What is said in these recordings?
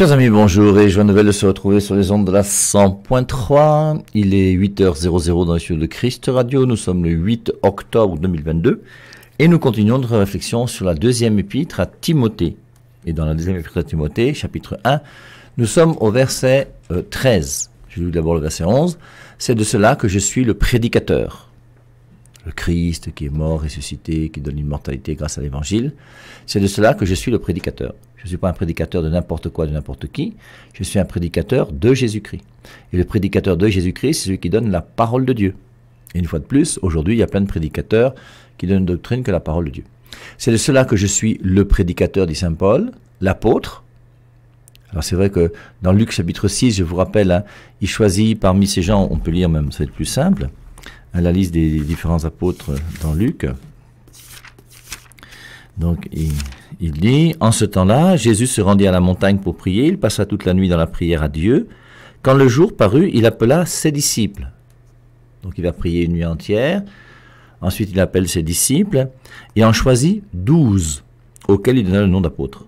Chers amis, bonjour et joie nouvelle de se retrouver sur les ondes de la 100.3. Il est 8h00 dans les cieux de Christ Radio. Nous sommes le 8 octobre 2022 et nous continuons notre réflexion sur la deuxième épître à Timothée. Et dans la deuxième épître à Timothée, chapitre 1, nous sommes au verset 13. Euh, je lis d'abord le verset 11. C'est de cela que je suis le prédicateur le Christ qui est mort, ressuscité, qui donne l'immortalité grâce à l'évangile. C'est de cela que je suis le prédicateur. Je ne suis pas un prédicateur de n'importe quoi, de n'importe qui. Je suis un prédicateur de Jésus-Christ. Et le prédicateur de Jésus-Christ, c'est celui qui donne la parole de Dieu. Et une fois de plus, aujourd'hui, il y a plein de prédicateurs qui donnent une doctrine que la parole de Dieu. C'est de cela que je suis le prédicateur, dit Saint Paul, l'apôtre. Alors c'est vrai que dans Luc chapitre 6, je vous rappelle, hein, il choisit parmi ces gens, on peut lire même, ça va être plus simple, hein, la liste des différents apôtres dans Luc. Donc il il dit, en ce temps-là, Jésus se rendit à la montagne pour prier, il passa toute la nuit dans la prière à Dieu. Quand le jour parut, il appela ses disciples. Donc il va prier une nuit entière. Ensuite, il appelle ses disciples et en choisit douze, auxquels il donna le nom d'apôtre.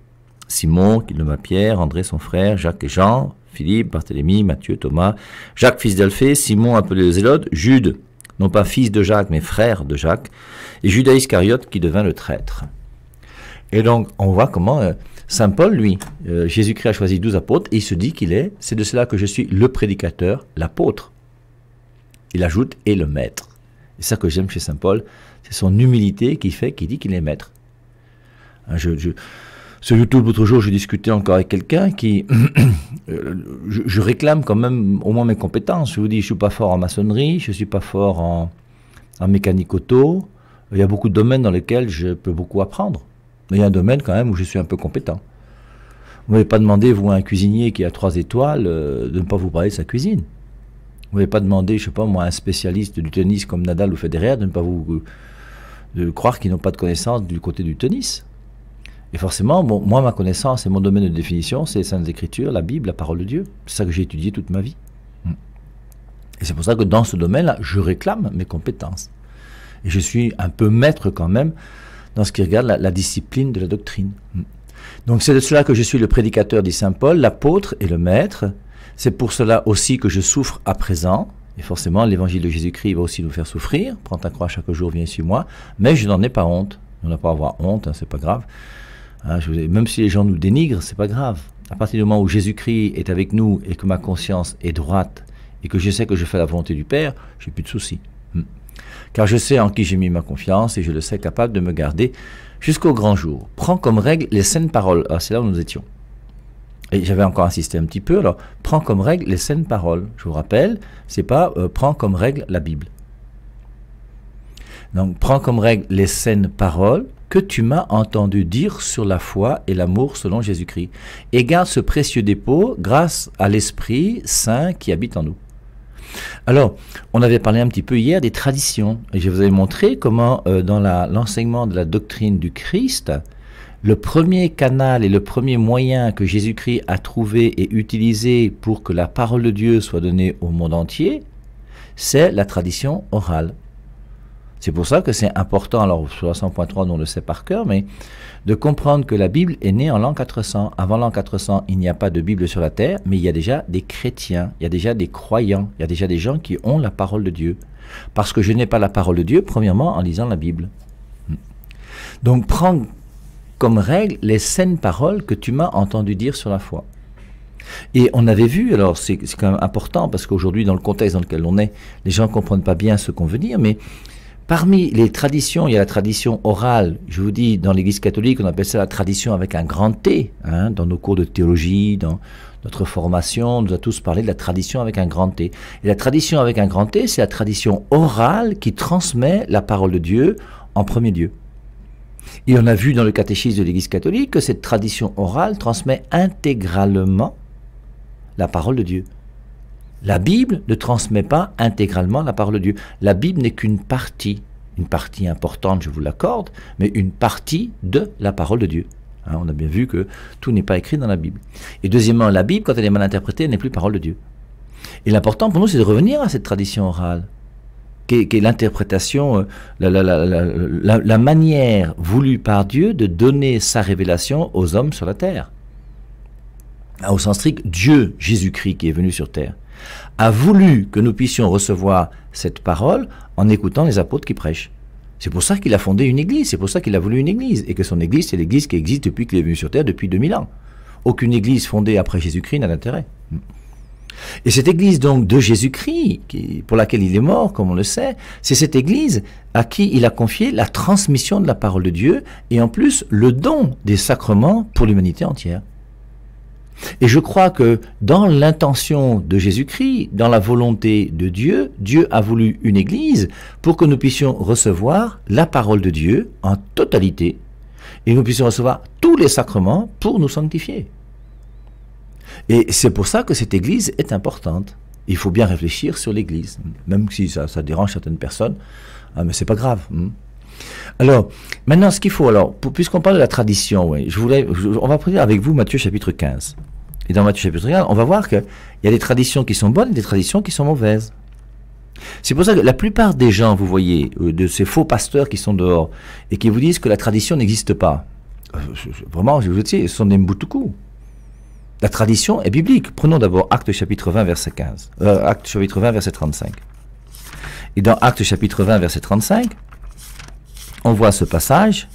Simon, qu'il nomma Pierre, André son frère, Jacques et Jean, Philippe, Barthélemy, Matthieu, Thomas, Jacques fils d'Alphée, Simon appelé le Zélote, Jude, non pas fils de Jacques, mais frère de Jacques, et Judas Iscariote qui devint le traître. Et donc, on voit comment euh, Saint Paul, lui, euh, Jésus-Christ a choisi douze apôtres, et il se dit qu'il est, c'est de cela que je suis le prédicateur, l'apôtre. Il ajoute, et le maître. C'est ça que j'aime chez Saint Paul, c'est son humilité qui fait qu'il dit qu'il est maître. Hein, sur YouTube, l'autre jour, je discutais encore avec quelqu'un qui... Euh, je, réclame quand même au moins mes compétences. Je vous dis, je ne suis pas fort en maçonnerie, je ne suis pas fort en, en mécanique auto. Il y a beaucoup de domaines dans lesquels je peux beaucoup apprendre il y a un domaine quand même où je suis un peu compétent. Vous ne m'avez pas demandé, vous, à un cuisinier qui a trois étoiles, euh, de ne pas vous parler de sa cuisine. Vous n'avez pas demandé, je sais pas moi, un spécialiste du tennis comme Nadal ou Federer, de ne pas vous euh, de croire qu'ils n'ont pas de connaissance du côté du tennis. Et forcément, moi, ma connaissance et mon domaine de définition, c'est les Saintes Écritures, la Bible, la parole de Dieu. C'est ça que j'ai étudié toute ma vie. Mm. Et c'est pour ça que dans ce domaine-là, je réclame mes compétences. Et je suis un peu maître quand même dans ce qui regarde la, discipline de la doctrine. Donc c'est de cela que je suis le prédicateur, dit Saint Paul, l'apôtre et le maître. C'est pour cela aussi que je souffre à présent. Et forcément, l'évangile de Jésus-Christ va aussi nous faire souffrir. Prends ta croix chaque jour, viens suis moi. Mais je n'en ai pas honte. On n'a pas à avoir honte, ce hein, c'est pas grave. Hein, je même si les gens nous dénigrent, c'est pas grave. À partir du moment où Jésus-Christ est avec nous et que ma conscience est droite et que je sais que je fais la volonté du Père, j'ai plus de soucis car je sais en qui j'ai mis ma confiance et je le sais capable de me garder jusqu'au grand jour. Prends comme règle les saines paroles. Ah, c'est là où nous étions. Et j'avais encore insisté un petit peu. Alors, prends comme règle les saines paroles. Je vous rappelle, c'est pas euh, prends comme règle la Bible. Donc, prends comme règle les saines paroles que tu m'as entendu dire sur la foi et l'amour selon Jésus-Christ. Et garde ce précieux dépôt grâce à l'Esprit Saint qui habite en nous. Alors, on avait parlé un petit peu hier des traditions. Et je vous avais montré comment, euh, dans l'enseignement de la doctrine du Christ, le premier canal et le premier moyen que Jésus-Christ a trouvé et utilisé pour que la parole de Dieu soit donnée au monde entier, c'est la tradition orale. C'est pour ça que c'est important, alors 60.3, on le sait par cœur, mais de comprendre que la Bible est née en l'an 400. Avant l'an 400, il n'y a pas de Bible sur la terre, mais il y a déjà des chrétiens, il y a déjà des croyants, il y a déjà des gens qui ont la parole de Dieu. Parce que je n'ai pas la parole de Dieu, premièrement, en lisant la Bible. Donc prends comme règle les saines paroles que tu m'as entendu dire sur la foi. Et on avait vu, alors c'est quand même important parce qu'aujourd'hui, dans le contexte dans lequel on est, les gens ne comprennent pas bien ce qu'on veut dire, mais Parmi les traditions, il y a la tradition orale. Je vous dis, dans l'Église catholique, on appelle ça la tradition avec un grand T. Hein, dans nos cours de théologie, dans notre formation, on nous a tous parlé de la tradition avec un grand T. Et la tradition avec un grand T, c'est la tradition orale qui transmet la parole de Dieu en premier lieu. Et on a vu dans le catéchisme de l'Église catholique que cette tradition orale transmet intégralement la parole de Dieu. La Bible ne transmet pas intégralement la parole de Dieu. La Bible n'est qu'une partie, une partie importante, je vous l'accorde, mais une partie de la parole de Dieu. Hein, on a bien vu que tout n'est pas écrit dans la Bible. Et deuxièmement, la Bible, quand elle est mal interprétée, n'est plus parole de Dieu. Et l'important pour nous, c'est de revenir à cette tradition orale, qui est, l'interprétation, euh, la, la, manière voulue par Dieu de donner sa révélation aux hommes sur la terre. Au sens strict, Dieu, Jésus-Christ, qui est venu sur terre a voulu que nous puissions recevoir cette parole en écoutant les apôtres qui prêchent. C'est pour ça qu'il a fondé une église, c'est pour ça qu'il a voulu une église, et que son église, c'est l'église qui existe depuis qu'il est venu sur Terre, depuis 2000 ans. Aucune église fondée après Jésus-Christ n'a d'intérêt. Et cette église donc de Jésus-Christ, pour laquelle il est mort, comme on le sait, c'est cette église à qui il a confié la transmission de la parole de Dieu et en plus le don des sacrements pour l'humanité entière. Et je crois que dans l'intention de Jésus-Christ, dans la volonté de Dieu, Dieu a voulu une Église pour que nous puissions recevoir la parole de Dieu en totalité et nous puissions recevoir tous les sacrements pour nous sanctifier. Et c'est pour ça que cette Église est importante. Il faut bien réfléchir sur l'Église, même si ça, dérange certaines personnes, ah, mais mais n'est pas grave. Hmm. Alors, maintenant, ce qu'il faut, alors, puisqu'on parle de la tradition, je voulais, on va prier avec vous Matthieu chapitre 15 et dans Matthieu chapitre 1, on va voir qu'il y a des traditions qui sont bonnes et des traditions qui sont mauvaises. C'est pour ça que la plupart des gens, vous voyez, euh, de ces faux pasteurs qui sont dehors et qui vous disent que la tradition n'existe pas, euh, vraiment, je vous dis, ce sont des mbutuku. La tradition est biblique. Prenons d'abord Acte chapitre 20, verset 15. Euh, Acte chapitre 20, verset 35. Et dans Acte chapitre 20, verset 35, on voit ce passage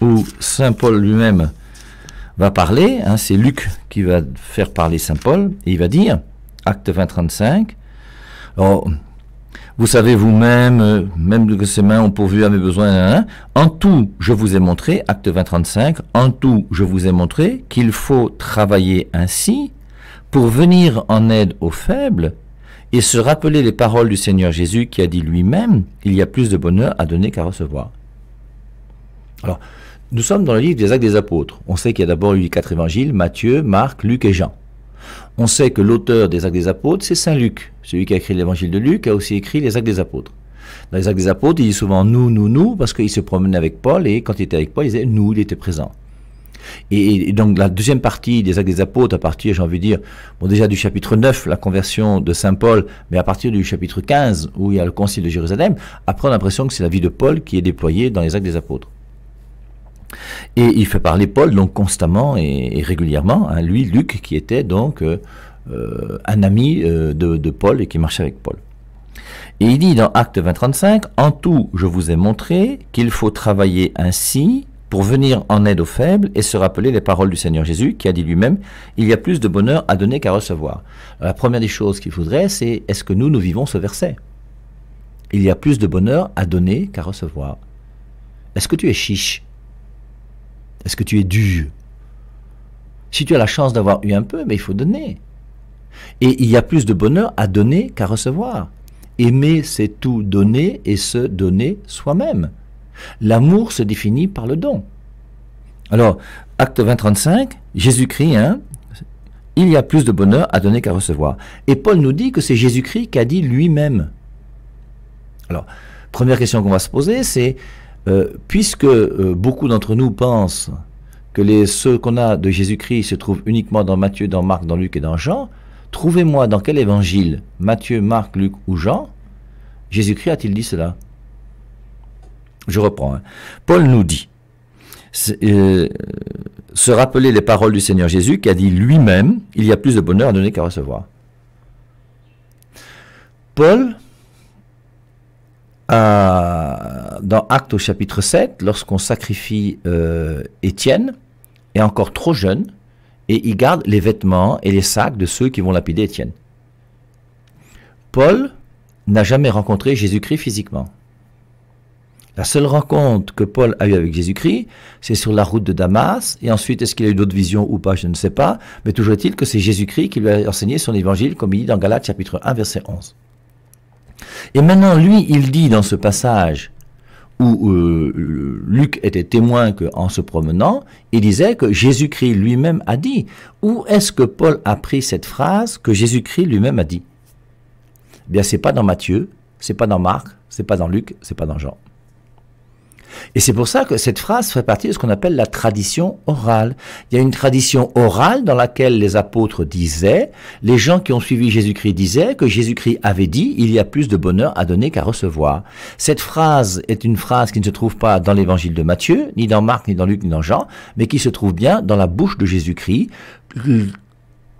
où Saint Paul lui-même va parler, hein, c'est Luc qui va faire parler Saint Paul, et il va dire, acte 20, 35, vous savez vous-même, euh, même que ses mains ont pourvu à mes besoins, hein, hein, en tout, je vous ai montré, acte 20, 35, en tout, je vous ai montré qu'il faut travailler ainsi pour venir en aide aux faibles et se rappeler les paroles du Seigneur Jésus qui a dit lui-même, il y a plus de bonheur à donner qu'à recevoir. Alors, nous sommes dans le livre des Actes des Apôtres. On sait qu'il y a d'abord eu les quatre évangiles, Matthieu, Marc, Luc et Jean. On sait que l'auteur des Actes des Apôtres, c'est Saint Luc. Celui qui a écrit l'évangile de Luc a aussi écrit les Actes des Apôtres. Dans les Actes des Apôtres, il dit souvent nous, nous, nous, parce qu'il se promenait avec Paul, et quand il était avec Paul, il disait nous, il était présent. Et, donc la deuxième partie des Actes des Apôtres, à partir, j'ai envie de dire, bon, déjà du chapitre 9, la conversion de Saint Paul, mais à partir du chapitre 15, où il y a le Concile de Jérusalem, après on a l'impression que c'est la vie de Paul qui est déployée dans les Actes des Apôtres. Et il fait parler Paul donc constamment et, régulièrement. Hein. Lui, Luc, qui était donc euh, euh, un ami euh, de, Paul et qui marchait avec Paul. Et il dit dans Acte 20 En tout, je vous ai montré qu'il faut travailler ainsi pour venir en aide aux faibles et se rappeler les paroles du Seigneur Jésus qui a dit lui-même, Il y a plus de bonheur à donner qu'à recevoir. la première des choses qu'il faudrait, c'est est-ce que nous, nous vivons ce verset Il y a plus de bonheur à donner qu'à recevoir. Est-ce que tu es chiche est-ce que tu es du Si tu as la chance d'avoir eu un peu, mais ben, il faut donner. Et il y a plus de bonheur à donner qu'à recevoir. Aimer, c'est tout donner et se donner soi-même. L'amour se définit par le don. Alors, acte 20, 35, Jésus-Christ, hein, il y a plus de bonheur à donner qu'à recevoir. Et Paul nous dit que c'est Jésus-Christ qui a dit lui-même. Alors, première question qu'on va se poser, c'est euh, puisque euh, beaucoup d'entre nous pensent que les, ceux qu'on a de Jésus-Christ se trouvent uniquement dans Matthieu, dans Marc, dans Luc et dans Jean, trouvez-moi dans quel évangile, Matthieu, Marc, Luc ou Jean, Jésus-Christ a-t-il dit cela Je reprends. Hein. Paul nous dit euh, se rappeler les paroles du Seigneur Jésus qui a dit lui-même, il y a plus de bonheur à donner qu'à recevoir. Paul euh, dans Actes au chapitre 7, lorsqu'on sacrifie euh, Étienne, est encore trop jeune, et il garde les vêtements et les sacs de ceux qui vont lapider Étienne. Paul n'a jamais rencontré Jésus-Christ physiquement. La seule rencontre que Paul a eue avec Jésus-Christ, c'est sur la route de Damas, et ensuite, est-ce qu'il a eu d'autres visions ou pas, je ne sais pas, mais toujours est-il que c'est Jésus-Christ qui lui a enseigné son évangile, comme il dit dans Galates chapitre 1, verset 11. Et maintenant, lui, il dit dans ce passage où euh, euh, Luc était témoin qu'en se promenant, il disait que Jésus-Christ lui-même a dit. Où est-ce que Paul a pris cette phrase que Jésus-Christ lui-même a dit eh Bien, ce n'est pas dans Matthieu, c'est pas dans Marc, c'est pas dans Luc, c'est pas dans Jean. Et c'est pour ça que cette phrase fait partie de ce qu'on appelle la tradition orale. Il y a une tradition orale dans laquelle les apôtres disaient, les gens qui ont suivi Jésus-Christ disaient que Jésus-Christ avait dit, il y a plus de bonheur à donner qu'à recevoir. Cette phrase est une phrase qui ne se trouve pas dans l'évangile de Matthieu, ni dans Marc, ni dans Luc, ni dans Jean, mais qui se trouve bien dans la bouche de Jésus-Christ,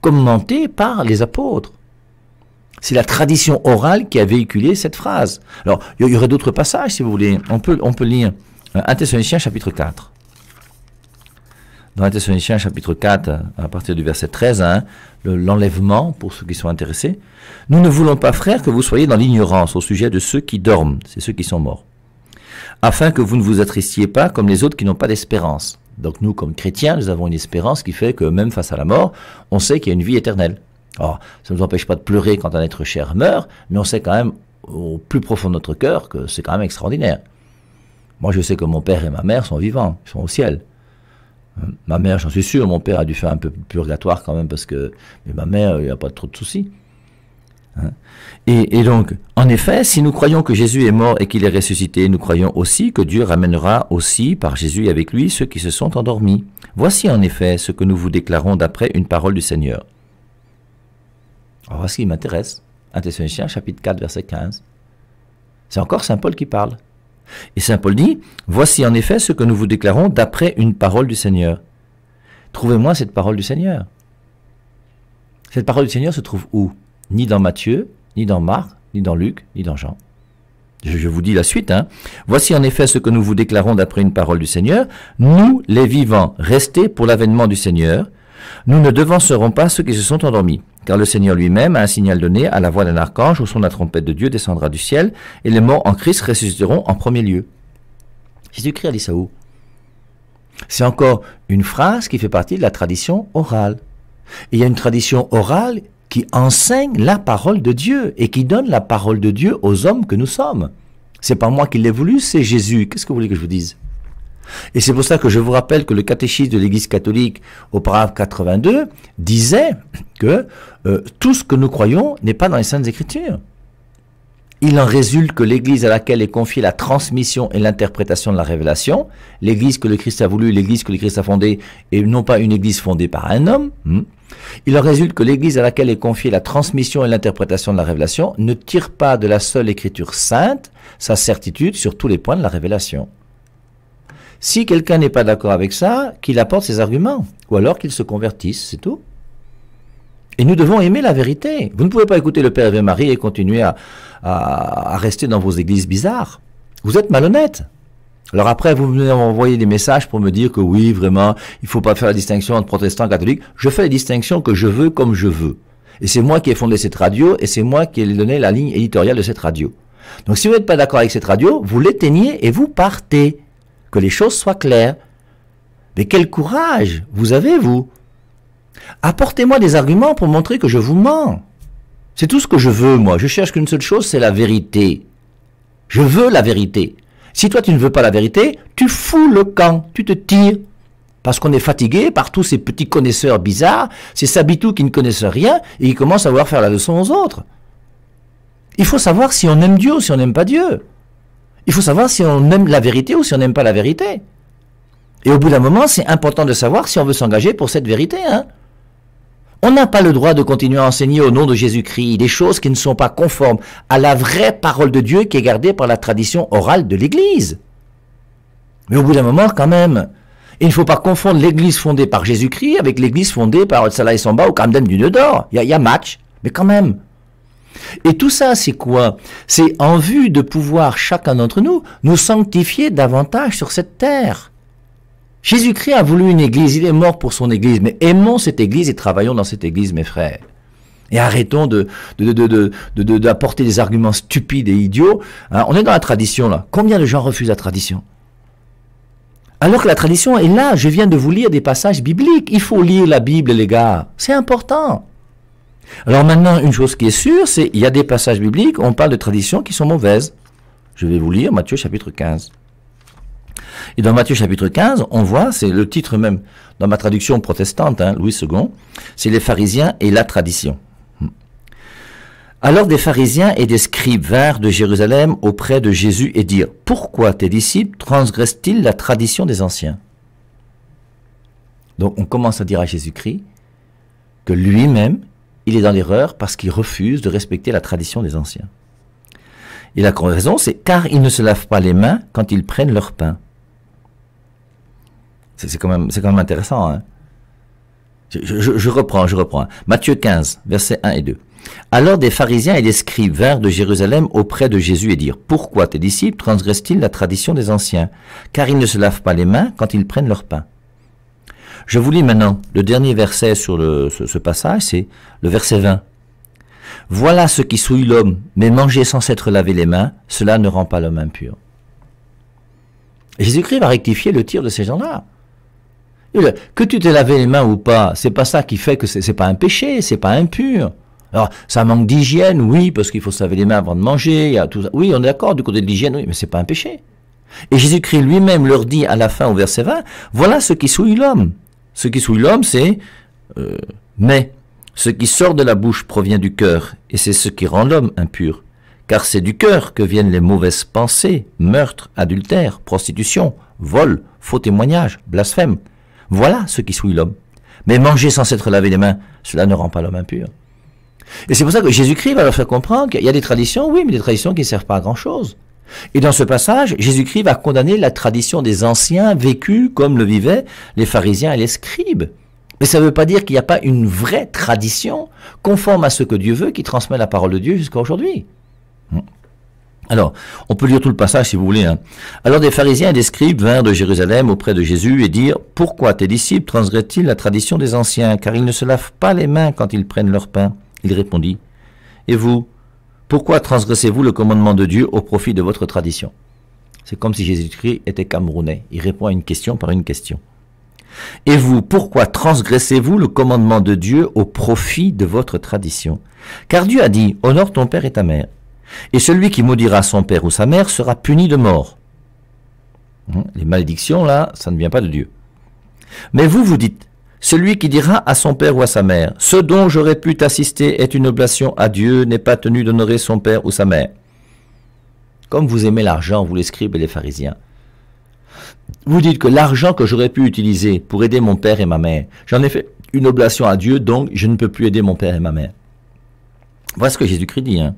commentée par les apôtres. C'est la tradition orale qui a véhiculé cette phrase. Alors, il y, aurait d'autres passages, si vous voulez. On peut, on peut lire 1 euh, Thessaloniciens chapitre 4. Dans 1 Thessaloniciens chapitre 4, à partir du verset 13, hein, l'enlèvement, pour ceux qui sont intéressés. Nous ne voulons pas, frères, que vous soyez dans l'ignorance au sujet de ceux qui dorment, c'est ceux qui sont morts, afin que vous ne vous attristiez pas comme les autres qui n'ont pas d'espérance. Donc nous, comme chrétiens, nous avons une espérance qui fait que même face à la mort, on sait qu'il y a une vie éternelle. Alors, ça ne nous empêche pas de pleurer quand un être cher meurt, mais on sait quand même au plus profond de notre cœur que c'est quand même extraordinaire. Moi, je sais que mon père et ma mère sont vivants, ils sont au ciel. Ma mère, j'en suis sûr, mon père a dû faire un peu purgatoire quand même, parce que. ma mère, il n'y a pas trop de soucis. Hein. Et, et, donc, en effet, si nous croyons que Jésus est mort et qu'il est ressuscité, nous croyons aussi que Dieu ramènera aussi par Jésus et avec lui ceux qui se sont endormis. Voici en effet ce que nous vous déclarons d'après une parole du Seigneur. Alors ah, ce qui m'intéresse. 1 Thessaloniciens, chapitre 4, verset 15. C'est encore Saint Paul qui parle. Et Saint Paul dit, Voici en effet ce que nous vous déclarons d'après une parole du Seigneur. Trouvez-moi cette parole du Seigneur. Cette parole du Seigneur se trouve où Ni dans Matthieu, ni dans Marc, ni dans Luc, ni dans Jean. Je vous dis la suite. Hein. Voici en effet ce que nous vous déclarons d'après une parole du Seigneur. Nous, les vivants, restés pour l'avènement du Seigneur, nous ne devancerons pas ceux qui se sont endormis, car le Seigneur lui-même, a un signal donné, à la voix d'un archange, où son la trompette de Dieu, descendra du ciel, et les morts en Christ ressusciteront en premier lieu. Jésus-Christ a dit ça où C'est encore une phrase qui fait partie de la tradition orale. il y a une tradition orale qui enseigne la parole de Dieu et qui donne la parole de Dieu aux hommes que nous sommes. C'est pas moi qui l'ai voulu, c'est Jésus. Qu'est-ce que vous voulez que je vous dise et c'est pour ça que je vous rappelle que le catéchisme de l'Église catholique, au paragraphe 82, disait que euh, tout ce que nous croyons n'est pas dans les Saintes Écritures. Il en résulte que l'Église à laquelle est confiée la transmission et l'interprétation de la révélation, l'Église que le Christ a voulu, l'Église que le Christ a fondée, et non pas une Église fondée par un homme, hmm, il en résulte que l'Église à laquelle est confiée la transmission et l'interprétation de la révélation ne tire pas de la seule Écriture sainte sa certitude sur tous les points de la révélation. Si quelqu'un n'est pas d'accord avec ça, qu'il apporte ses arguments, ou alors qu'il se convertisse, c'est tout. Et nous devons aimer la vérité. Vous ne pouvez pas écouter le Père et Marie et continuer à, à, rester dans vos églises bizarres. Vous êtes malhonnête. Alors après, vous venez m'envoyer des messages pour me dire que oui, vraiment, il ne faut pas faire la distinction entre protestants et catholiques. Je fais la distinction que je veux comme je veux. Et c'est moi qui ai fondé cette radio et c'est moi qui ai donné la ligne éditoriale de cette radio. Donc si vous n'êtes pas d'accord avec cette radio, vous l'éteignez et vous partez que les choses soient claires. Mais quel courage vous avez, vous Apportez-moi des arguments pour montrer que je vous mens. C'est tout ce que je veux, moi. Je cherche qu'une seule chose, c'est la vérité. Je veux la vérité. Si toi tu ne veux pas la vérité, tu fous le camp, tu te tires. Parce qu'on est fatigué par tous ces petits connaisseurs bizarres, ces sabitous qui ne connaissent rien et qui commencent à vouloir faire la leçon aux autres. Il faut savoir si on aime Dieu ou si on n'aime pas Dieu. Il faut savoir si on aime la vérité ou si on n'aime pas la vérité. Et au bout d'un moment, c'est important de savoir si on veut s'engager pour cette vérité. Hein. On n'a pas le droit de continuer à enseigner au nom de Jésus-Christ des choses qui ne sont pas conformes à la vraie parole de Dieu qui est gardée par la tradition orale de l'Église. Mais au bout d'un moment, quand même, il ne faut pas confondre l'Église fondée par Jésus-Christ avec l'Église fondée par Salah et Samba ou Camden du Nœud d'Or. Il y, a match, mais quand même. Et tout ça, c'est quoi C'est en vue de pouvoir, chacun d'entre nous, nous sanctifier davantage sur cette terre. Jésus-Christ a voulu une église, il est mort pour son église, mais aimons cette église et travaillons dans cette église, mes frères. Et arrêtons d'apporter des arguments stupides et idiots. Hein. on est dans la tradition, là. Combien de gens refusent la tradition Alors que la tradition est là, je viens de vous lire des passages bibliques. Il faut lire la Bible, les gars. C'est important. Alors maintenant, une chose qui est sûre, c'est qu'il y a des passages bibliques où on parle de traditions qui sont mauvaises. Je vais vous lire Matthieu chapitre 15. Et dans Matthieu chapitre 15, on voit, c'est le titre même, dans ma traduction protestante, hein, Louis II, c'est les pharisiens et la tradition. Alors des pharisiens et des scribes vinrent de Jérusalem auprès de Jésus et dirent, Pourquoi tes disciples transgressent-ils la tradition des anciens Donc on commence à dire à Jésus-Christ que lui-même, il est dans l'erreur parce qu'il refuse de respecter la tradition des anciens. Et la raison, c'est car ils ne se lavent pas les mains quand ils prennent leur pain. C'est quand, même, quand même intéressant. Hein. Je, je, reprends, je reprends. Matthieu 15, versets 1 et 2. Alors des pharisiens et des scribes vinrent de Jérusalem auprès de Jésus et dirent, Pourquoi tes disciples transgressent-ils la tradition des anciens Car ils ne se lavent pas les mains quand ils prennent leur pain. Je vous lis maintenant le dernier verset sur ce, passage, c'est le verset 20. Voilà ce qui souille l'homme, mais manger sans s'être lavé les mains, cela ne rend pas l'homme impur. Jésus-Christ va rectifier le tir de ces gens-là. Que tu t'es lavé les mains ou pas, c'est pas ça qui fait que c'est pas un péché, c'est pas impur. Alors, ça manque d'hygiène, oui, parce qu'il faut se laver les mains avant de manger, tout Oui, on est d'accord du côté de l'hygiène, oui, mais c'est pas un péché. Et Jésus-Christ lui-même leur dit à la fin au verset 20, voilà ce qui souille l'homme, ce qui souille l'homme, c'est euh, mais. Ce qui sort de la bouche provient du cœur, et c'est ce qui rend l'homme impur. Car c'est du cœur que viennent les mauvaises pensées, meurtres, adultères, prostitution, vol, faux témoignages, blasphème. Voilà ce qui souille l'homme. Mais manger sans s'être lavé les mains, cela ne rend pas l'homme impur. Et c'est pour ça que Jésus-Christ va leur faire comprendre qu'il y a des traditions, oui, mais des traditions qui ne servent pas à grand-chose. Et dans ce passage, Jésus-Christ va condamner la tradition des anciens vécue comme le vivaient les pharisiens et les scribes. Mais ça ne veut pas dire qu'il n'y a pas une vraie tradition conforme à ce que Dieu veut qui transmet la parole de Dieu jusqu'à aujourd'hui. Hmm. Alors, on peut lire tout le passage si vous voulez. Hein. Alors des pharisiens et des scribes vinrent de Jérusalem auprès de Jésus et dirent, Pourquoi tes disciples transgressent-ils la tradition des anciens, car ils ne se lavent pas les mains quand ils prennent leur pain Il répondit, Et vous, pourquoi transgressez-vous le commandement de Dieu au profit de votre tradition C'est comme si Jésus-Christ était camerounais. Il répond à une question par une question. Et vous, pourquoi transgressez-vous le commandement de Dieu au profit de votre tradition Car Dieu a dit, honore ton père et ta mère. Et celui qui maudira son père ou sa mère sera puni de mort. Hein, les malédictions, là, ça ne vient pas de Dieu. Mais vous, vous dites, celui qui dira à son père ou à sa mère, ce dont j'aurais pu t'assister est une oblation à Dieu, n'est pas tenu d'honorer son père ou sa mère. Comme vous aimez l'argent, vous les scribes et les pharisiens. Vous dites que l'argent que j'aurais pu utiliser pour aider mon père et ma mère, j'en ai fait une oblation à Dieu, donc je ne peux plus aider mon père et ma mère. Voilà ce que Jésus-Christ dit. Hein.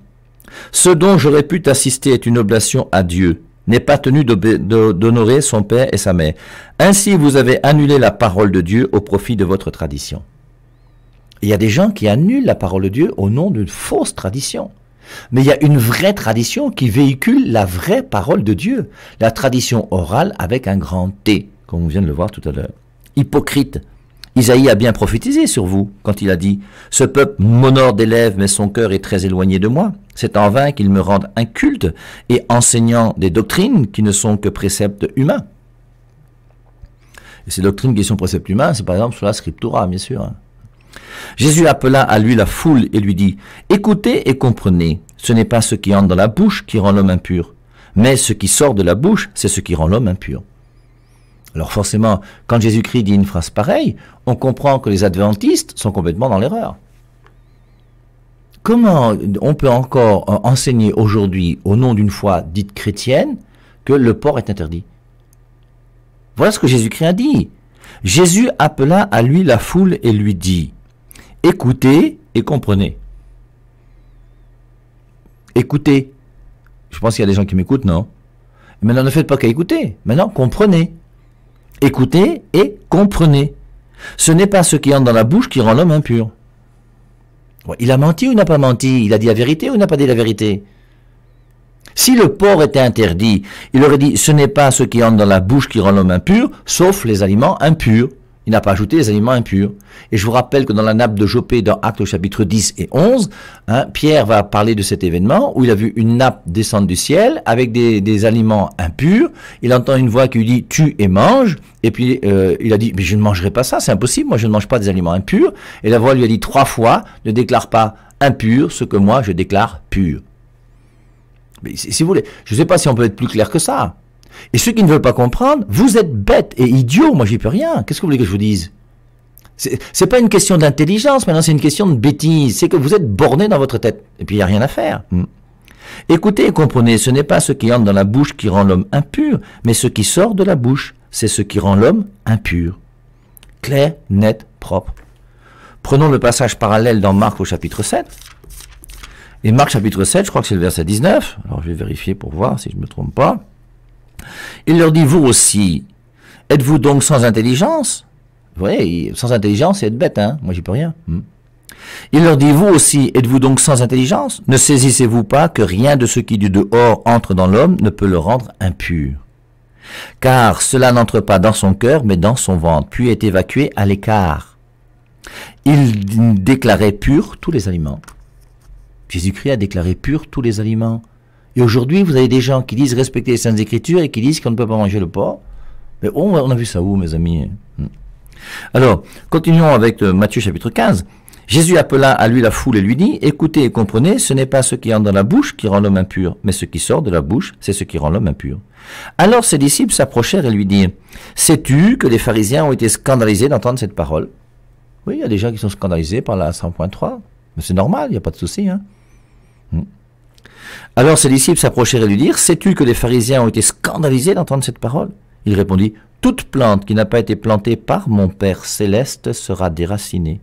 Ce dont j'aurais pu t'assister est une oblation à Dieu, n'est pas tenu d'honorer son père et sa mère. Ainsi, vous avez annulé la parole de Dieu au profit de votre tradition. Il y a des gens qui annulent la parole de Dieu au nom d'une fausse tradition. Mais il y a une vraie tradition qui véhicule la vraie parole de Dieu, la tradition orale avec un grand T, comme on vient de le voir tout à l'heure. Hypocrite, Isaïe a bien prophétisé sur vous quand il a dit Ce peuple m'honore d'élèves, mais son cœur est très éloigné de moi. C'est en vain qu'il me un inculte et enseignant des doctrines qui ne sont que préceptes humains. Et ces doctrines qui sont préceptes humains, c'est par exemple sur la scriptura, bien sûr. Hein. Jésus appela à lui la foule et lui dit Écoutez et comprenez, ce n'est pas ce qui entre dans la bouche qui rend l'homme impur, mais ce qui sort de la bouche, c'est ce qui rend l'homme impur. Alors forcément, quand Jésus-Christ dit une phrase pareille, on comprend que les adventistes sont complètement dans l'erreur. Comment on peut encore euh, enseigner aujourd'hui, au nom d'une foi dite chrétienne, que le porc est interdit Voilà ce que Jésus-Christ a dit. Jésus appela à lui la foule et lui dit, écoutez et comprenez. Écoutez. Je pense qu'il y a des gens qui m'écoutent, non Maintenant, ne faites pas qu'à écouter. Maintenant, comprenez. Écoutez et comprenez. Ce n'est pas ce qui entre dans la bouche qui rend l'homme impur. Il a menti ou n'a pas menti Il a dit la vérité ou n'a pas dit la vérité Si le porc était interdit, il aurait dit ce n'est pas ce qui entre dans la bouche qui rend l'homme impur, sauf les aliments impurs. Il n'a pas ajouté les aliments impurs. Et je vous rappelle que dans la nappe de Jopé, dans Actes au chapitre 10 et 11, hein, Pierre va parler de cet événement où il a vu une nappe descendre du ciel avec des, aliments impurs. Il entend une voix qui lui dit tue et mange. Et puis euh, il a dit mais je ne mangerai pas ça, c'est impossible, moi je ne mange pas des aliments impurs. Et la voix lui a dit trois fois ne déclare pas impur ce que moi je déclare pur. Mais si vous voulez, je ne sais pas si on peut être plus clair que ça. Et ceux qui ne veulent pas comprendre, vous êtes bêtes et idiots, moi j'y peux rien. Qu'est-ce que vous voulez que je vous dise c'est pas une question d'intelligence, maintenant c'est une question de bêtise. C'est que vous êtes borné dans votre tête. Et puis il n'y a rien à faire. Hmm. Écoutez et comprenez, ce n'est pas ce qui entre dans la bouche qui rend l'homme impur, mais ce qui sort de la bouche, c'est ce qui rend l'homme impur. Clair, net, propre. Prenons le passage parallèle dans Marc au chapitre 7. Et Marc chapitre 7, je crois que c'est le verset 19. Alors je vais vérifier pour voir si je ne me trompe pas. Il leur dit, vous aussi, êtes-vous donc sans intelligence Vous voyez, sans intelligence, c'est être bête, hein Moi, j'y peux rien. Hmm. Il leur dit, vous aussi, êtes-vous donc sans intelligence Ne saisissez-vous pas que rien de ce qui du dehors entre dans l'homme ne peut le rendre impur Car cela n'entre pas dans son cœur, mais dans son ventre, puis est évacué à l'écart. Il déclarait pur tous les aliments. Jésus-Christ a déclaré pur tous les aliments aujourd'hui, vous avez des gens qui disent respecter les saintes écritures et qui disent qu'on ne peut pas manger le porc. Mais on, on a vu ça où, mes amis hmm. Alors, continuons avec euh, Matthieu chapitre 15. Jésus appela à lui la foule et lui dit, écoutez et comprenez, ce n'est pas ce qui entre dans la bouche qui rend l'homme impur, mais ce qui sort de la bouche, c'est ce qui rend l'homme impur. Alors ses disciples s'approchèrent et lui dirent, sais-tu que les pharisiens ont été scandalisés d'entendre cette parole Oui, il y a des gens qui sont scandalisés par la 100.3, mais c'est normal, il n'y a pas de souci. Hein. Alors ses disciples s'approchèrent et lui dirent, sais-tu que les pharisiens ont été scandalisés d'entendre cette parole Il répondit, toute plante qui n'a pas été plantée par mon Père céleste sera déracinée.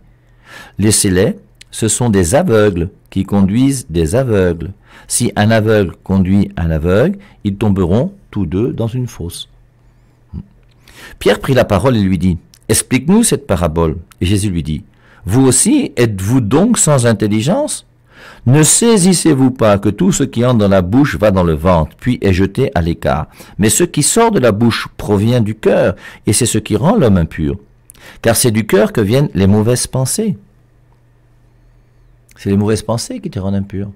Les les ce sont des aveugles qui conduisent des aveugles. Si un aveugle conduit un aveugle, ils tomberont tous deux dans une fosse. Pierre prit la parole et lui dit, Explique-nous cette parabole. Et Jésus lui dit, Vous aussi êtes-vous donc sans intelligence ne saisissez-vous pas que tout ce qui entre dans la bouche va dans le ventre, puis est jeté à l'écart. Mais ce qui sort de la bouche provient du cœur, et c'est ce qui rend l'homme impur. Car c'est du cœur que viennent les mauvaises pensées. C'est les mauvaises pensées qui te rendent impur.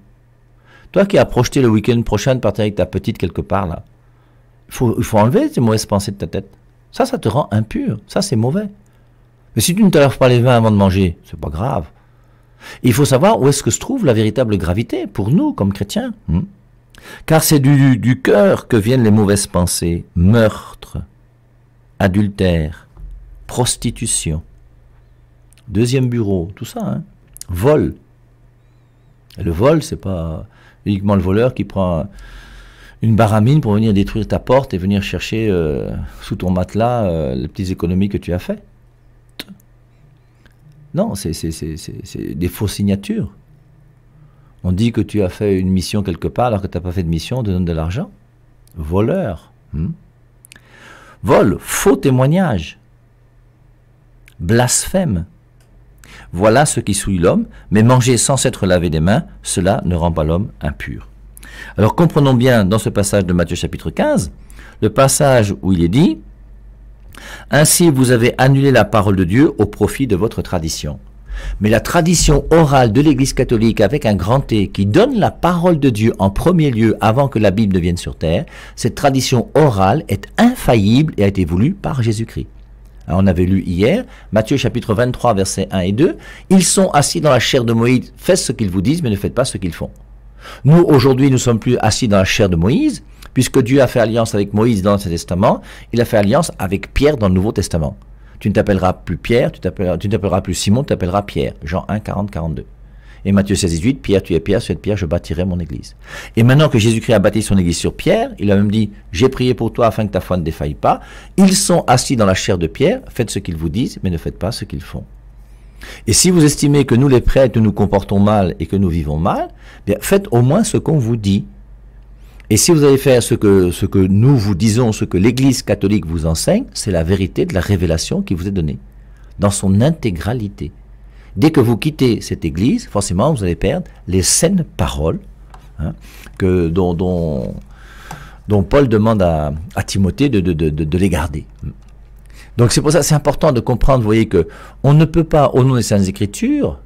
Toi qui as projeté le week-end prochain de partir avec ta petite quelque part, là, il faut, enlever ces mauvaises pensées de ta tête. Ça, ça te rend impur. Ça, c'est mauvais. Mais si tu ne te lèves pas les vins avant de manger, c'est pas grave il faut savoir où est-ce que se trouve la véritable gravité pour nous comme chrétiens. Hmm. Car c'est du, cœur que viennent les mauvaises pensées, meurtre, adultère, prostitution, deuxième bureau, tout ça, hein. vol. le vol, c'est pas uniquement le voleur qui prend une baramine pour venir détruire ta porte et venir chercher euh, sous ton matelas euh, les petites économies que tu as faites. Non, c'est des fausses signatures. On dit que tu as fait une mission quelque part alors que tu n'as pas fait de mission, on te donne de l'argent. Voleur. Hmm. Vol, faux témoignage. Blasphème. Voilà ce qui souille l'homme, mais manger sans s'être lavé des mains, cela ne rend pas l'homme impur. Alors comprenons bien dans ce passage de Matthieu chapitre 15, le passage où il est dit, ainsi, vous avez annulé la parole de Dieu au profit de votre tradition. Mais la tradition orale de l'Église catholique avec un grand T qui donne la parole de Dieu en premier lieu avant que la Bible ne vienne sur terre, cette tradition orale est infaillible et a été voulue par Jésus-Christ. On avait lu hier, Matthieu chapitre 23 versets 1 et 2, Ils sont assis dans la chair de Moïse, faites ce qu'ils vous disent mais ne faites pas ce qu'ils font. Nous aujourd'hui nous ne sommes plus assis dans la chair de Moïse, Puisque Dieu a fait alliance avec Moïse dans l'Ancien Testament, il a fait alliance avec Pierre dans le Nouveau Testament. Tu ne t'appelleras plus Pierre, tu t'appelleras plus Simon, tu t'appelleras Pierre. Jean 1, 40, 42. Et Matthieu 16, 18, Pierre, tu es Pierre, sur Pierre, je bâtirai mon église. Et maintenant que Jésus-Christ a bâti son église sur Pierre, il a même dit, j'ai prié pour toi afin que ta foi ne défaille pas. Ils sont assis dans la chair de Pierre, faites ce qu'ils vous disent, mais ne faites pas ce qu'ils font. Et si vous estimez que nous les prêtres, nous nous comportons mal et que nous vivons mal, bien faites au moins ce qu'on vous dit. Et si vous allez faire ce que, nous vous disons, ce que l'Église catholique vous enseigne, c'est la vérité de la révélation qui vous est donnée, dans son intégralité. Dès que vous quittez cette Église, forcément, vous allez perdre les saines paroles hein, que, dont, Paul demande à, Timothée de, les garder. Donc c'est pour ça c'est important de comprendre, vous voyez, que on ne peut pas, au nom des Saintes Écritures,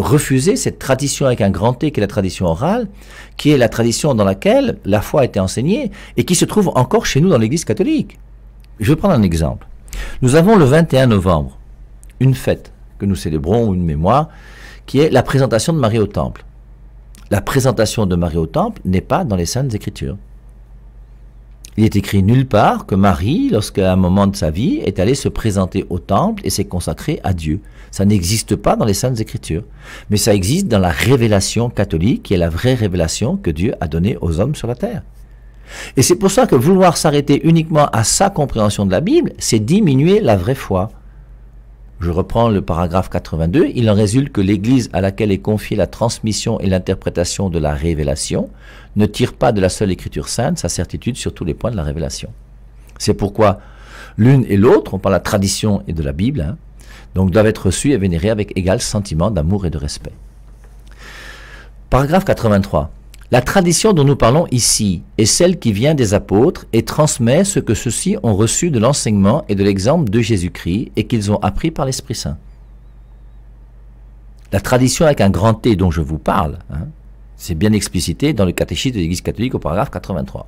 refuser cette tradition avec un grand T qui est la tradition orale, qui est la tradition dans laquelle la foi a été enseignée et qui se trouve encore chez nous dans l'Église catholique. Je vais prendre un exemple. Nous avons le 21 novembre une fête que nous célébrons, une mémoire, qui est la présentation de Marie au Temple. La présentation de Marie au Temple n'est pas dans les Saintes Écritures. Il est écrit nulle part que Marie, lorsqu'à un moment de sa vie, est allée se présenter au temple et s'est consacrée à Dieu. Ça n'existe pas dans les Saintes Écritures. Mais ça existe dans la révélation catholique, qui est la vraie révélation que Dieu a donnée aux hommes sur la terre. Et c'est pour ça que vouloir s'arrêter uniquement à sa compréhension de la Bible, c'est diminuer la vraie foi. Je reprends le paragraphe 82. Il en résulte que l'Église à laquelle est confiée la transmission et l'interprétation de la révélation ne tire pas de la seule Écriture sainte sa certitude sur tous les points de la révélation. C'est pourquoi l'une et l'autre, on parle de la tradition et de la Bible, hein, donc doivent être reçus et vénérés avec égal sentiment d'amour et de respect. Paragraphe 83. La tradition dont nous parlons ici est celle qui vient des apôtres et transmet ce que ceux-ci ont reçu de l'enseignement et de l'exemple de Jésus-Christ et qu'ils ont appris par l'Esprit Saint. La tradition avec un grand T dont je vous parle, hein, c'est bien explicité dans le catéchisme de l'Église catholique au paragraphe 83.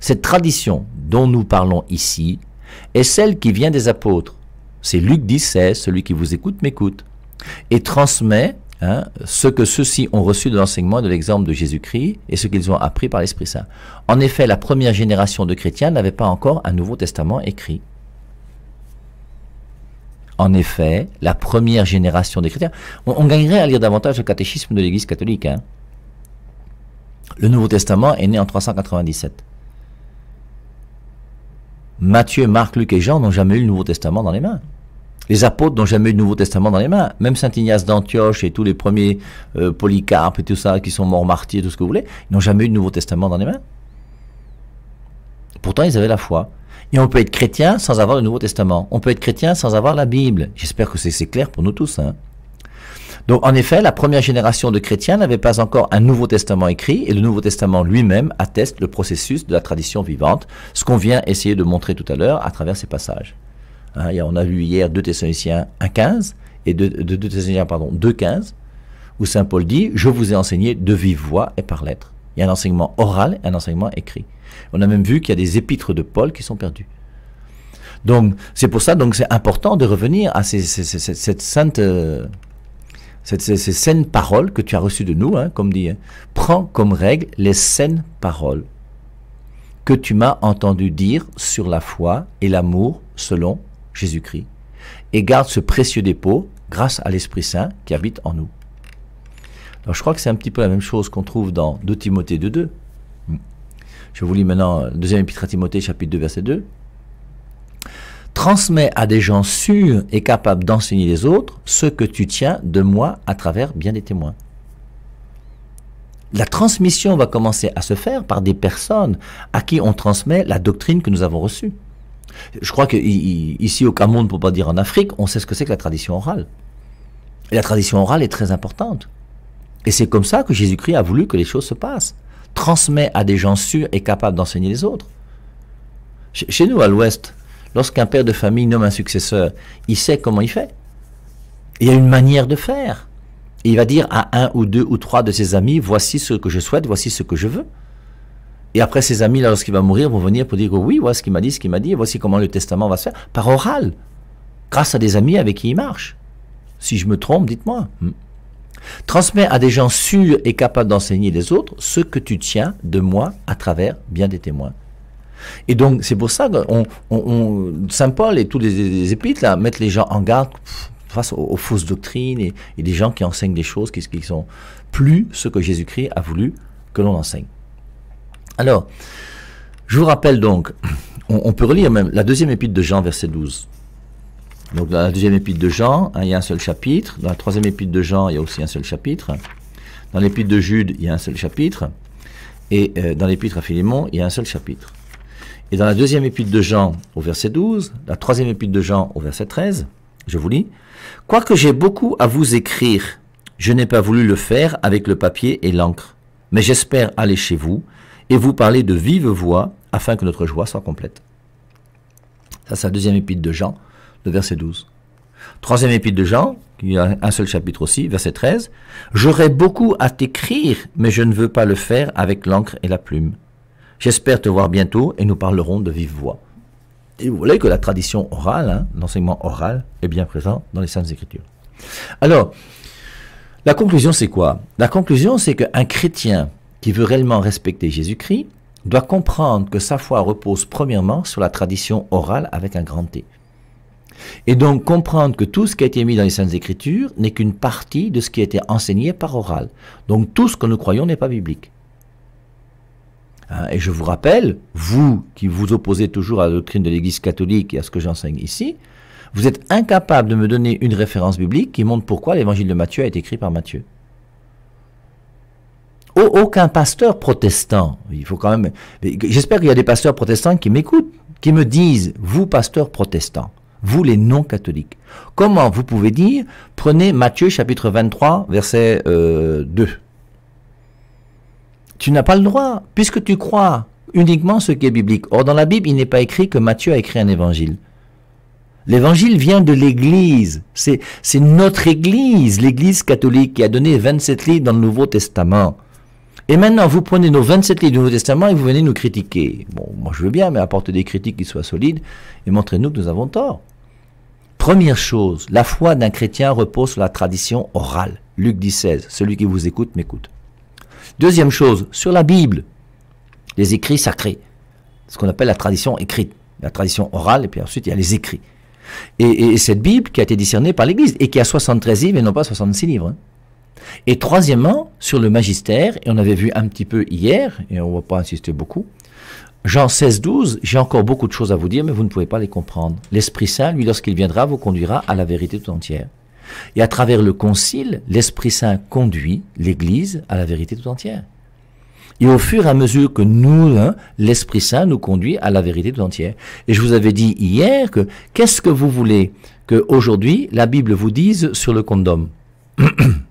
Cette tradition dont nous parlons ici est celle qui vient des apôtres c'est Luc 16, celui qui vous écoute m'écoute. Et transmet hein, ce que ceux-ci ont reçu de l'enseignement de l'exemple de Jésus-Christ et ce qu'ils ont appris par l'Esprit Saint. En effet, la première génération de chrétiens n'avait pas encore un Nouveau Testament écrit. En effet, la première génération des chrétiens, on, gagnerait à lire davantage le catéchisme de l'Église catholique. Hein. Le Nouveau Testament est né en 397. Matthieu, Marc, Luc et Jean n'ont jamais eu le Nouveau Testament dans les mains. Les apôtres n'ont jamais eu le Nouveau Testament dans les mains. Même Saint Ignace d'Antioche et tous les premiers euh, Polycarpes et tout ça, qui sont morts martyrs, tout ce que vous voulez, ils n'ont jamais eu le Nouveau Testament dans les mains. Pourtant, ils avaient la foi. Et on peut être chrétien sans avoir le Nouveau Testament. On peut être chrétien sans avoir la Bible. J'espère que c'est clair pour nous tous. Hein. Donc, en effet, la première génération de chrétiens n'avait pas encore un Nouveau Testament écrit, et le Nouveau Testament lui-même atteste le processus de la tradition vivante, ce qu'on vient essayer de montrer tout à l'heure à travers ces passages. Hein, on a vu hier 2 Thessaloniciens 1.15 et Thessaloniciens, pardon, où Saint Paul dit Je vous ai enseigné de vive voix et par lettre Il y a un enseignement oral et un enseignement écrit. On a même vu qu'il y a des épîtres de Paul qui sont perdus. Donc, c'est pour ça, donc c'est important de revenir à ces, cette sainte. Euh, ces, saines paroles que tu as reçues de nous, hein, comme dit, hein. prends comme règle les saines paroles que tu m'as entendu dire sur la foi et l'amour selon Jésus-Christ, et garde ce précieux dépôt grâce à l'Esprit Saint qui habite en nous. je crois que c'est un petit peu la même chose qu'on trouve dans 2 Timothée 2.2. Je vous lis maintenant deuxième épître à Timothée chapitre 2 verset 2. Transmets à des gens sûrs et capables d'enseigner les autres ce que tu tiens de moi à travers bien des témoins. La transmission va commencer à se faire par des personnes à qui on transmet la doctrine que nous avons reçue. Je crois que ici au Cameroun, pour pas dire en Afrique, on sait ce que c'est que la tradition orale. Et la tradition orale est très importante. Et c'est comme ça que Jésus-Christ a voulu que les choses se passent. Transmet à des gens sûrs et capables d'enseigner les autres. Chez nous, à l'Ouest, lorsqu'un père de famille nomme un successeur, il sait comment il fait. Il y a une manière de faire. il va dire à un ou deux ou trois de ses amis, voici ce que je souhaite, voici ce que je veux. Et après, ses amis, lorsqu'il va mourir, vont venir pour dire oh oui, voici ce qu'il m'a dit, ce qu'il m'a dit, et voici comment le testament va se faire, par oral, grâce à des amis avec qui il marche. Si je me trompe, dites-moi. Hmm. Transmets à des gens sûrs et capables d'enseigner les autres ce que tu tiens de moi à travers bien des témoins. Et donc, c'est pour ça que Saint Paul et tous les, épites épîtres là, mettent les gens en garde face aux, fausses doctrines et, des gens qui enseignent des choses qui, ne sont plus ce que Jésus-Christ a voulu que l'on enseigne. Alors, je vous rappelle donc, on, peut relire même la deuxième épître de Jean, verset 12. Donc dans la deuxième épître de Jean, hein, il y a un seul chapitre. Dans la troisième épître de Jean, il y a aussi un seul chapitre. Dans l'épître de Jude, il y a un seul chapitre. Et euh, dans l'épître à Philémon, il y a un seul chapitre. Et dans la deuxième épître de Jean, au verset 12, la troisième épître de Jean, au verset 13, je vous lis. Quoique j'ai beaucoup à vous écrire, je n'ai pas voulu le faire avec le papier et l'encre. Mais j'espère aller chez vous et vous parlez de vive voix afin que notre joie soit complète. Ça, c'est la deuxième épître de Jean, le verset 12. Troisième épître de Jean, qui a un seul chapitre aussi, verset 13. J'aurais beaucoup à t'écrire, mais je ne veux pas le faire avec l'encre et la plume. J'espère te voir bientôt et nous parlerons de vive voix. Et vous voyez que la tradition orale, hein, l'enseignement oral, est bien présent dans les Saintes Écritures. Alors, la conclusion, c'est quoi La conclusion, c'est qu'un chrétien qui veut réellement respecter Jésus-Christ, doit comprendre que sa foi repose premièrement sur la tradition orale avec un grand T. Et donc comprendre que tout ce qui a été mis dans les Saintes Écritures n'est qu'une partie de ce qui a été enseigné par oral. Donc tout ce que nous croyons n'est pas biblique. Hein, et je vous rappelle, vous qui vous opposez toujours à la doctrine de l'Église catholique et à ce que j'enseigne ici, vous êtes incapable de me donner une référence biblique qui montre pourquoi l'évangile de Matthieu a été écrit par Matthieu aucun pasteur protestant, il faut quand même, j'espère qu'il y a des pasteurs protestants qui m'écoutent, qui me disent, vous pasteurs protestants, vous les non-catholiques, comment vous pouvez dire, prenez Matthieu chapitre 23, verset 2. Euh, tu n'as pas le droit, puisque tu crois uniquement ce qui est biblique. Or, dans la Bible, il n'est pas écrit que Matthieu a écrit un évangile. L'évangile vient de l'Église. C'est, notre Église, l'Église catholique, qui a donné 27 livres dans le Nouveau Testament. Et maintenant, vous prenez nos 27 livres du Nouveau Testament et vous venez nous critiquer. Bon, moi je veux bien, mais apportez des critiques qui soient solides et montrez-nous que nous avons tort. Première chose, la foi d'un chrétien repose sur la tradition orale. Luc 16, celui qui vous écoute m'écoute. Deuxième chose, sur la Bible, les écrits sacrés, ce qu'on appelle la tradition écrite, la tradition orale, et puis ensuite il y a les écrits. Et, cette Bible qui a été discernée par l'Église et qui a 73 livres et non pas 66 livres. Hein. Et troisièmement, sur le magistère, et on avait vu un petit peu hier, et on ne va pas insister beaucoup, Jean 16, 12, j'ai encore beaucoup de choses à vous dire, mais vous ne pouvez pas les comprendre. L'Esprit Saint, lui, lorsqu'il viendra, vous conduira à la vérité tout entière. Et à travers le Concile, l'Esprit Saint conduit l'Église à la vérité tout entière. Et au fur et à mesure que nous, hein, l'Esprit Saint nous conduit à la vérité tout entière. Et je vous avais dit hier que qu'est-ce que vous voulez que aujourd'hui la Bible vous dise sur le condom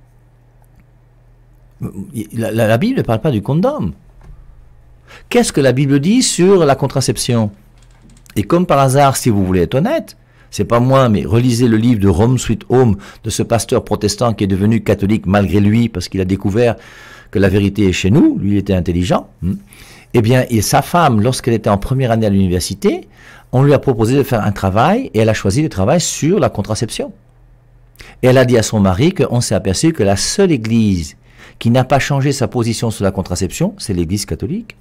La, Bible ne parle pas du condom. Qu'est-ce que la Bible dit sur la contraception Et comme par hasard, si vous voulez être honnête, c'est pas moi, mais relisez le livre de Rome Sweet Home de ce pasteur protestant qui est devenu catholique malgré lui parce qu'il a découvert que la vérité est chez nous. Lui, il était intelligent. Hmm. et eh bien, et sa femme, lorsqu'elle était en première année à l'université, on lui a proposé de faire un travail et elle a choisi le travail sur la contraception. Et elle a dit à son mari qu'on s'est aperçu que la seule église qui n'a pas changé sa position sur la contraception, c'est l'Église catholique.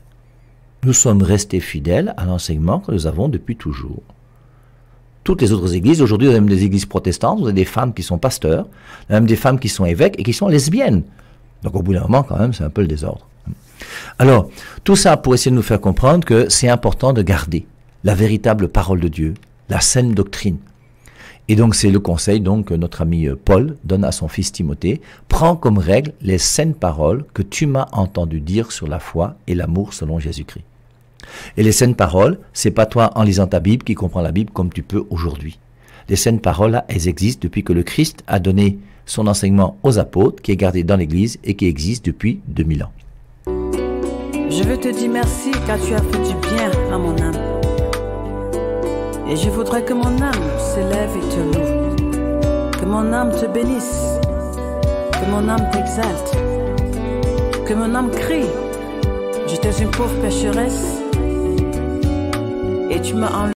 Nous sommes restés fidèles à l'enseignement que nous avons depuis toujours. Toutes les autres églises, aujourd'hui, même des églises protestantes, vous avez des femmes qui sont pasteurs, même des femmes qui sont évêques et qui sont lesbiennes. Donc au bout d'un moment, quand même, c'est un peu le désordre. Alors, tout ça pour essayer de nous faire comprendre que c'est important de garder la véritable parole de Dieu, la saine doctrine, et donc c'est le conseil donc que notre ami euh, Paul donne à son fils Timothée. Prends comme règle les saines paroles que tu m'as entendu dire sur la foi et l'amour selon Jésus-Christ. Et les saines paroles, c'est pas toi en lisant ta Bible qui comprends la Bible comme tu peux aujourd'hui. Les saines paroles, elles existent depuis que le Christ a donné son enseignement aux apôtres, qui est gardé dans l'Église et qui existe depuis 2000 ans. Je veux te dire merci car tu as fait du bien à mon âme. Et je voudrais que mon âme s'élève et te loue. Que mon âme te bénisse. Que mon âme t'exalte. Que mon âme crie. J'étais une pauvre pécheresse. Et tu m'as enlevé.